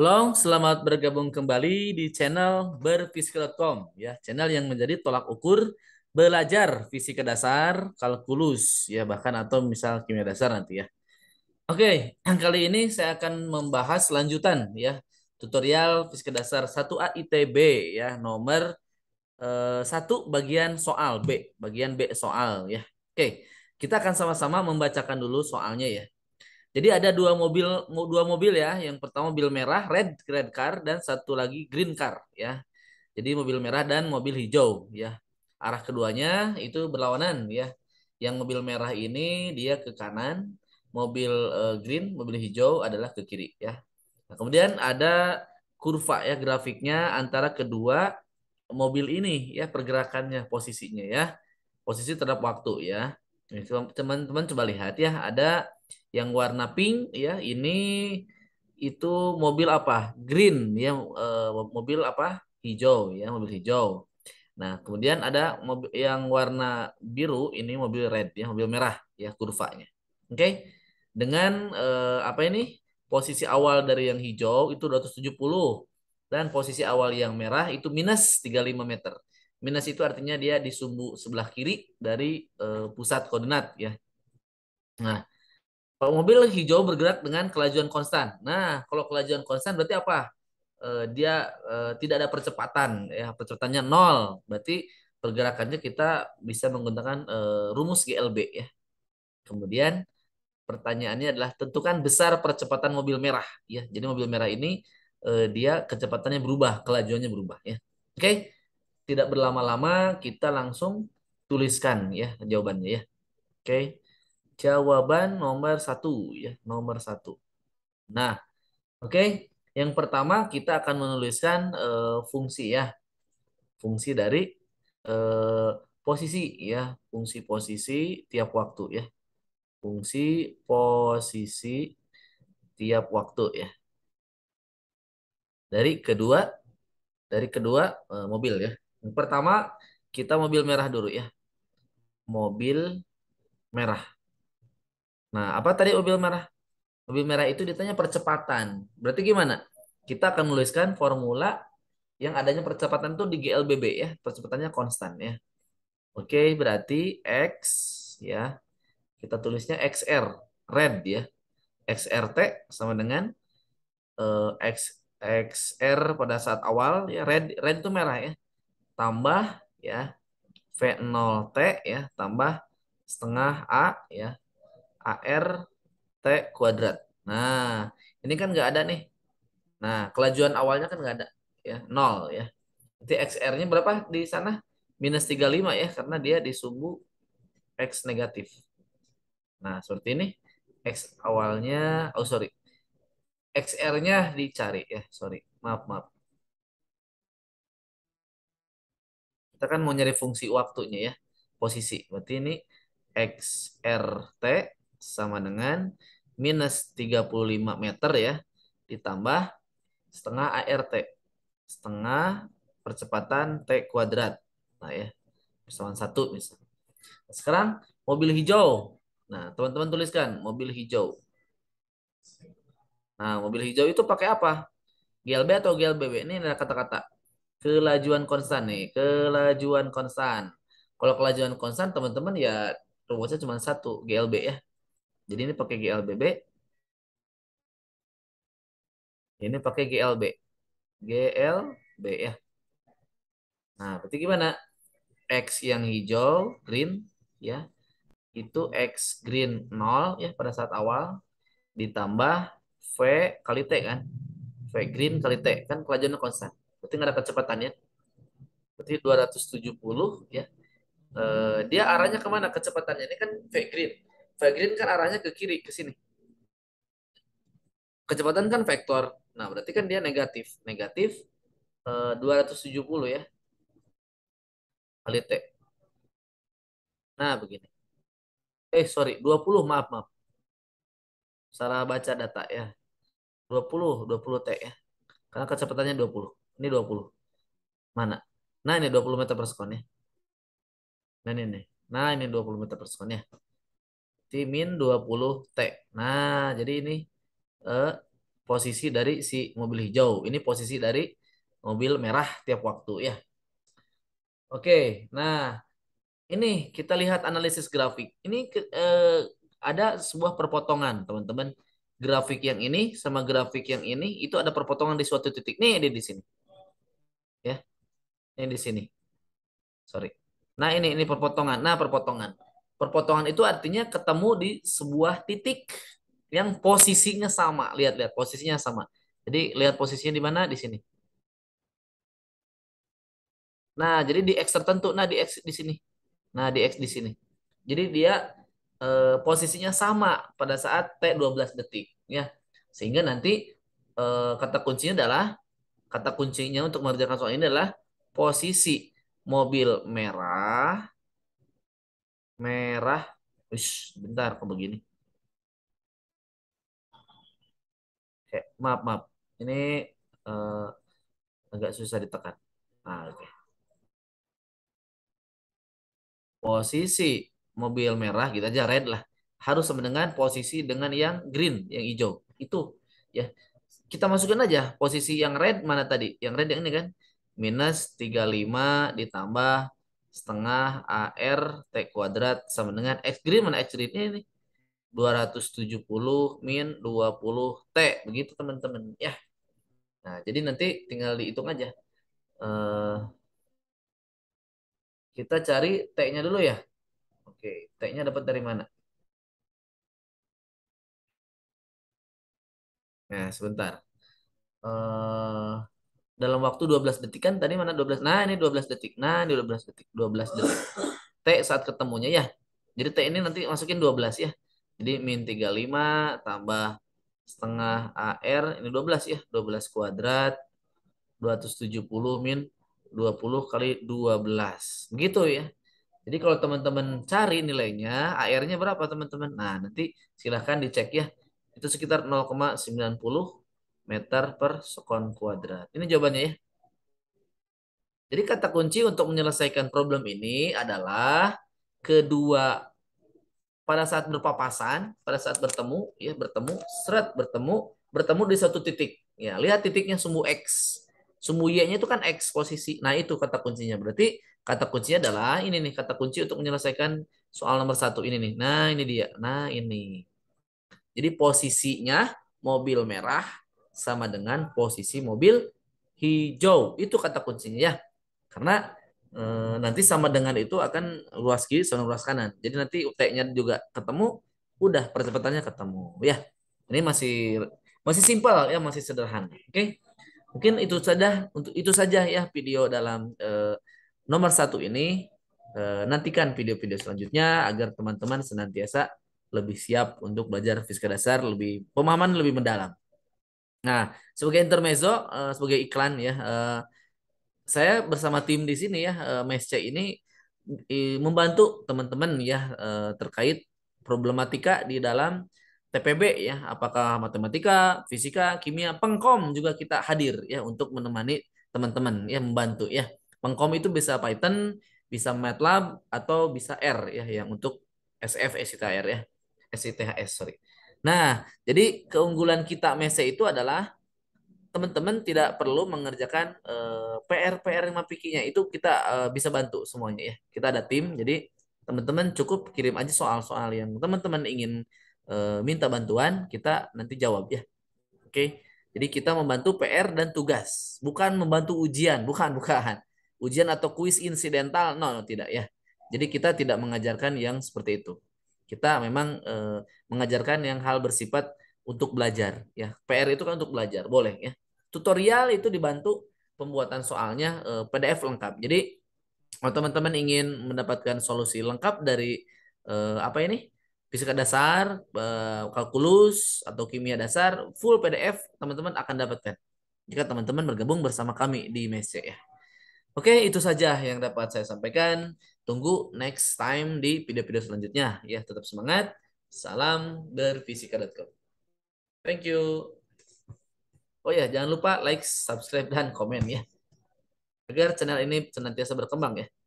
Long, selamat bergabung kembali di channel berfisika.com ya, channel yang menjadi tolak ukur belajar fisika dasar, kalkulus ya bahkan atau misal kimia dasar nanti ya. Oke, kali ini saya akan membahas lanjutan ya tutorial fisika dasar 1A ITB ya nomor eh, satu eh, bagian soal B, bagian B soal ya. Oke, kita akan sama-sama membacakan dulu soalnya ya. Jadi ada dua mobil dua mobil ya. Yang pertama mobil merah red red car dan satu lagi green car ya. Jadi mobil merah dan mobil hijau ya. Arah keduanya itu berlawanan ya. Yang mobil merah ini dia ke kanan, mobil uh, green, mobil hijau adalah ke kiri ya. Nah, kemudian ada kurva ya grafiknya antara kedua mobil ini ya pergerakannya posisinya ya. Posisi terhadap waktu ya. Teman-teman coba lihat ya ada yang warna pink ya ini itu mobil apa green ya eh, mobil apa hijau ya mobil hijau nah kemudian ada mobil yang warna biru ini mobil red ya mobil merah ya kurvanya oke okay? dengan eh, apa ini posisi awal dari yang hijau itu 270 dan posisi awal yang merah itu minus 35 meter minus itu artinya dia di sumbu sebelah kiri dari eh, pusat koordinat ya nah kalau mobil hijau bergerak dengan kelajuan konstan. Nah, kalau kelajuan konstan berarti apa? Eh, dia eh, tidak ada percepatan, ya percepatannya nol. Berarti pergerakannya kita bisa menggunakan eh, rumus GLB ya. Kemudian pertanyaannya adalah tentukan besar percepatan mobil merah ya. Jadi mobil merah ini dia kecepatannya berubah, kelajuannya berubah ya. Oke, okay? tidak berlama-lama kita langsung tuliskan ya jawabannya ya. Oke. Okay jawaban nomor satu ya nomor satu. Nah, oke okay. yang pertama kita akan menuliskan uh, fungsi ya fungsi dari uh, posisi ya fungsi posisi tiap waktu ya fungsi posisi tiap waktu ya dari kedua dari kedua uh, mobil ya. Yang pertama kita mobil merah dulu ya. Mobil merah. Nah, apa tadi mobil merah? Mobil merah itu ditanya percepatan. Berarti gimana? Kita akan menuliskan formula yang adanya percepatan itu di GLBB ya. Percepatannya konstan ya. Oke, berarti X ya. Kita tulisnya XR, red ya. XRT sama dengan eh, X XR pada saat awal ya red red itu merah ya. Tambah ya V0T ya, tambah setengah A ya AR T kuadrat. Nah, ini kan nggak ada nih. Nah, kelajuan awalnya kan nggak ada. ya nol ya. Jadi XR-nya berapa di sana? Minus 35 ya, karena dia di sumbu X negatif. Nah, seperti ini. X awalnya, oh sorry. XR-nya dicari ya, sorry. Maaf, maaf. Kita kan mau nyari fungsi waktunya ya, posisi. Berarti ini XRT sama dengan minus 35 meter ya, ditambah setengah ART, setengah percepatan T kuadrat. Nah ya, persamaan satu misalnya. Nah, sekarang mobil hijau. Nah, teman-teman tuliskan mobil hijau. Nah, mobil hijau itu pakai apa? GLB atau GLBB? Ini adalah kata-kata. Kelajuan konstan nih, kelajuan konstan. Kalau kelajuan konstan, teman-teman ya rumusnya cuma satu, GLB ya. Jadi ini pakai GLBB. Ini pakai GLB. GLB ya. Nah, berarti gimana? X yang hijau, green, ya. Itu X green 0 ya pada saat awal. Ditambah V kali T kan. V green kali T. Kan kelajuannya konstan. Berarti nggak ada kecepatannya. Berarti 270 ya. Eh, dia arahnya kemana kecepatannya? Ini kan V green Green kan arahnya ke kiri, ke sini. Kecepatan kan vektor. Nah, berarti kan dia negatif. Negatif eh, 270 ya. Kali T. Nah, begini. Eh, sorry. 20, maaf, maaf. Salah baca data ya. 20, 20 T ya. Karena kecepatannya 20. Ini 20. Mana? Nah, ini 20 meter per sekon ya. Nah, ini, nih. Nah, ini 20 meter per sekon ya. T min 20 T. Nah, jadi ini eh, posisi dari si mobil hijau. Ini posisi dari mobil merah tiap waktu ya. Oke, nah ini kita lihat analisis grafik. Ini eh, ada sebuah perpotongan, teman-teman. Grafik yang ini sama grafik yang ini itu ada perpotongan di suatu titik. Nih, ini di sini. Ya. Ini di sini. Sorry. Nah, ini ini perpotongan. Nah, perpotongan. Perpotongan itu artinya ketemu di sebuah titik yang posisinya sama. Lihat, lihat posisinya sama. Jadi lihat posisinya di mana? Di sini. Nah, jadi di x tertentu. Nah, di x di sini. Nah, di x di sini. Jadi dia eh, posisinya sama pada saat t 12 detik, ya. Sehingga nanti eh, kata kuncinya adalah kata kuncinya untuk mengerjakan soal ini adalah posisi mobil merah merah. Wis, bentar kok begini. Oke, maaf, maaf. Ini uh, agak susah ditekan. Nah, oke. Posisi mobil merah kita aja red lah. Harus sama dengan posisi dengan yang green, yang hijau. Itu ya. Kita masukkan aja posisi yang red mana tadi? Yang red yang ini kan? Minus 35 ditambah setengah AR T kuadrat sama dengan X green mana X green ini 270 min 20 T begitu teman-teman ya Nah jadi nanti tinggal dihitung aja uh, kita cari T-nya dulu ya Oke T-nya dapat dari mana Nah sebentar uh, dalam waktu 12 detik kan tadi mana 12 nah ini 12 detik nah ini 12 detik 12 detik T saat ketemunya ya jadi T ini nanti masukin 12 ya jadi min 35 tambah setengah AR ini 12 ya 12 kuadrat 270 min 20 kali 12 begitu ya jadi kalau teman-teman cari nilainya AR-nya berapa teman-teman nah nanti silahkan dicek ya itu sekitar 0,90 meter per sekon kuadrat. Ini jawabannya ya. Jadi kata kunci untuk menyelesaikan problem ini adalah kedua pada saat berpapasan, pada saat bertemu, ya bertemu, seret bertemu, bertemu di satu titik. Ya, lihat titiknya sumbu x. Sumbu y-nya itu kan x posisi. Nah, itu kata kuncinya. Berarti kata kuncinya adalah ini nih, kata kunci untuk menyelesaikan soal nomor satu ini nih. Nah, ini dia. Nah, ini. Jadi posisinya mobil merah sama dengan posisi mobil hijau. Itu kata kuncinya ya. Karena e, nanti sama dengan itu akan luas kiri sama luas kanan. Jadi nanti UT-nya juga ketemu, udah percepatannya ketemu. Ya. Ini masih masih simpel ya, masih sederhana. Oke. Okay? Mungkin itu saja untuk itu saja ya video dalam e, nomor satu ini. E, nantikan video-video selanjutnya agar teman-teman senantiasa lebih siap untuk belajar fisika dasar, lebih pemahaman lebih mendalam. Nah, sebagai intermezzo, uh, sebagai iklan ya, uh, saya bersama tim di sini ya, uh, eh, Mesce ini i, membantu teman-teman ya uh, terkait problematika di dalam TPB ya, apakah matematika, fisika, kimia, pengkom juga kita hadir ya untuk menemani teman-teman ya membantu ya. Pengkom itu bisa Python, bisa MATLAB atau bisa R ya yang untuk SF SITR ya. SITHS sorry. Nah, jadi keunggulan kita Mese itu adalah teman-teman tidak perlu mengerjakan eh, PR-PR uh, mapikinya itu kita eh, bisa bantu semuanya ya. Kita ada tim, jadi teman-teman cukup kirim aja soal-soal yang teman-teman ingin eh, minta bantuan, kita nanti jawab ya. Oke. Okay? Jadi kita membantu PR dan tugas, bukan membantu ujian, bukan, bukan. Ujian atau kuis insidental, no, no tidak ya. Jadi kita tidak mengajarkan yang seperti itu kita memang eh, mengajarkan yang hal bersifat untuk belajar ya PR itu kan untuk belajar boleh ya tutorial itu dibantu pembuatan soalnya eh, PDF lengkap jadi kalau teman-teman ingin mendapatkan solusi lengkap dari eh, apa ini fisika dasar eh, kalkulus atau kimia dasar full PDF teman-teman akan dapatkan jika teman-teman bergabung bersama kami di Mesya ya Oke, itu saja yang dapat saya sampaikan. Tunggu next time di video-video selanjutnya. Ya, tetap semangat. Salam berfisika.com. Thank you. Oh ya, jangan lupa like, subscribe, dan komen ya. Agar channel ini senantiasa berkembang ya.